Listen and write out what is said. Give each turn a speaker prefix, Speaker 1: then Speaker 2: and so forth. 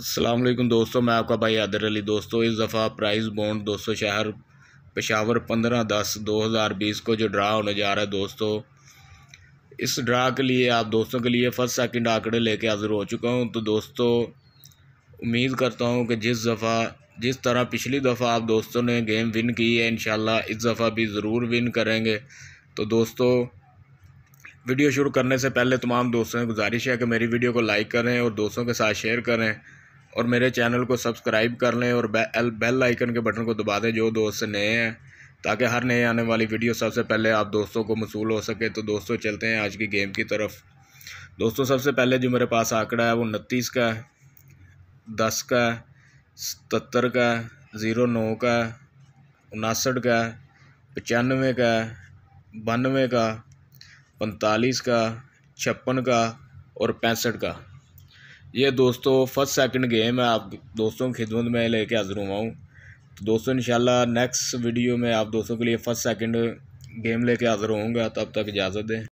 Speaker 1: असलम दोस्तों मैं आपका भाई आदर अली दोस्तों इस दफ़ा प्राइस बॉन्ड दोस्तों शहर पेशावर पंद्रह दस दो हज़ार बीस को जो ड्रा होने जा रहा है दोस्तों इस ड्रा के लिए आप दोस्तों के लिए फर्स्ट सेकंड आंकड़े लेके हाजिर हो चुका हूँ तो दोस्तों उम्मीद करता हूँ कि जिस दफ़ा जिस तरह पिछली दफ़ा आप दोस्तों ने गेम विन की है इन इस दफ़ा भी ज़रूर विन करेंगे तो दोस्तों वीडियो शुरू करने से पहले तमाम दोस्तों से गुजारिश है कि मेरी वीडियो को लाइक करें और दोस्तों के साथ शेयर करें और मेरे चैनल को सब्सक्राइब कर लें और बेल बेल आइकन के बटन को दबा दें जो दोस्त नए हैं ताकि हर नए आने वाली वीडियो सबसे पहले आप दोस्तों को मसूल हो सके तो दोस्तों चलते हैं आज की गेम की तरफ दोस्तों सबसे पहले जो मेरे पास आंकड़ा है वो उनतीस का है दस का सतर का ज़ीरो नौ का उनासठ का पचानवे का बानवे का पैंतालीस का छप्पन का और पैंसठ का ये दोस्तों फर्स्ट सेकंड गेम है आप दोस्तों की खिदमत में लेके हाजिर हुआ हूँ तो दोस्तों इंशाल्लाह नेक्स्ट वीडियो में आप दोस्तों के लिए फ़र्स्ट सेकंड गेम लेके हाजिर होऊंगा तब तक इजाज़त दें